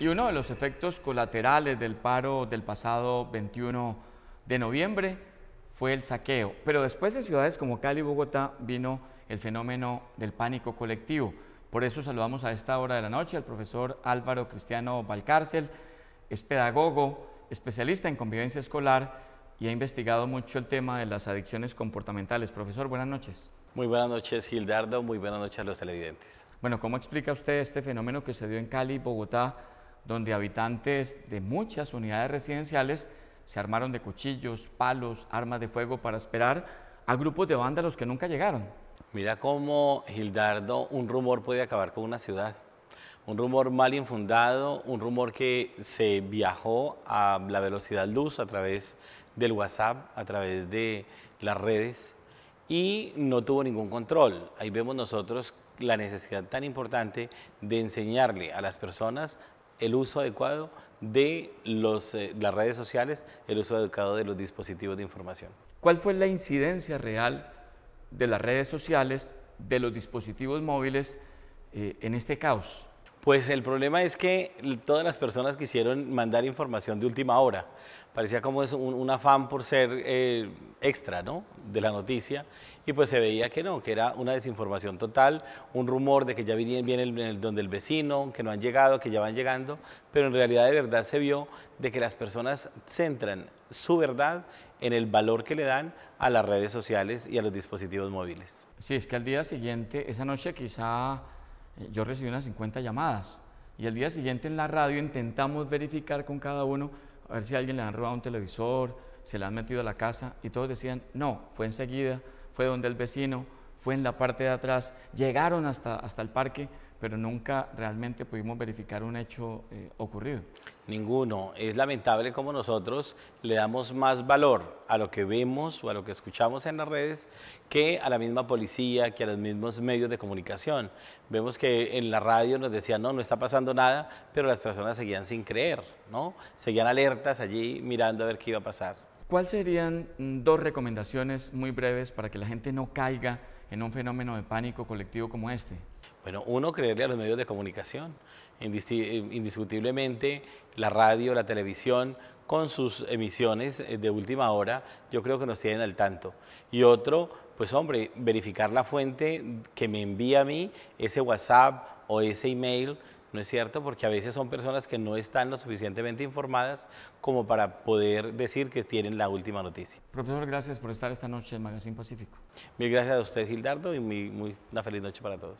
Y uno de los efectos colaterales del paro del pasado 21 de noviembre fue el saqueo. Pero después en ciudades como Cali y Bogotá vino el fenómeno del pánico colectivo. Por eso saludamos a esta hora de la noche al profesor Álvaro Cristiano Valcárcel. Es pedagogo, especialista en convivencia escolar y ha investigado mucho el tema de las adicciones comportamentales. Profesor, buenas noches. Muy buenas noches, Gildardo. Muy buenas noches a los televidentes. Bueno, ¿cómo explica usted este fenómeno que se dio en Cali, y Bogotá, donde habitantes de muchas unidades residenciales se armaron de cuchillos, palos, armas de fuego para esperar a grupos de vándalos que nunca llegaron. Mira cómo, Gildardo, un rumor puede acabar con una ciudad. Un rumor mal infundado, un rumor que se viajó a la velocidad luz a través del WhatsApp, a través de las redes y no tuvo ningún control. Ahí vemos nosotros la necesidad tan importante de enseñarle a las personas el uso adecuado de eh, las redes sociales, el uso adecuado de los dispositivos de información. ¿Cuál fue la incidencia real de las redes sociales, de los dispositivos móviles eh, en este caos? Pues el problema es que todas las personas quisieron mandar información de última hora. Parecía como un, afán por ser eh, extra, ¿no? De la noticia. Y pues se veía que no, que era una desinformación total, un rumor de que ya viene, bien donde el vecino, que no han llegado, que ya van llegando. Pero en realidad de verdad se vio de que las personas centran su verdad en el valor que le dan a las redes sociales y a los dispositivos móviles. Sí, es que al día siguiente, esa noche quizá eh, yo recibí unas 50 llamadas y el día siguiente en la radio intentamos verificar con cada uno a ver si alguien le han robado un televisor, se le han metido a la casa y todos decían, no, fue enseguida, fue donde el vecino, fue en la parte de atrás. Llegaron hasta, hasta el parque, pero nunca realmente pudimos verificar un hecho eh, ocurrido. Ninguno. Es lamentable como nosotros le damos más valor a lo que vemos o a lo que escuchamos en las redes que a la misma policía, que a los mismos medios de comunicación. Vemos que en la radio nos decían, no, no está pasando nada, pero las personas seguían sin creer, ¿no? Seguían alertas allí mirando a ver qué iba a pasar. ¿Cuáles serían mm, dos recomendaciones muy breves para que la gente no caiga en un fenómeno de pánico colectivo como este? Bueno, uno, creerle a los medios de comunicación. Eh, indiscutiblemente, la radio, la televisión, con sus emisiones eh, de última hora, yo creo que nos tienen al tanto. Y otro, pues hombre, verificar la fuente que me envía a mí ese WhatsApp o ese email ¿no es cierto? Porque a veces son personas que no están lo suficientemente informadas como para poder decir que tienen la última noticia. Profesor, gracias por estar esta noche en Magazine Pacífico. Mil gracias a usted, Gildardo, y muy, una feliz noche para todos.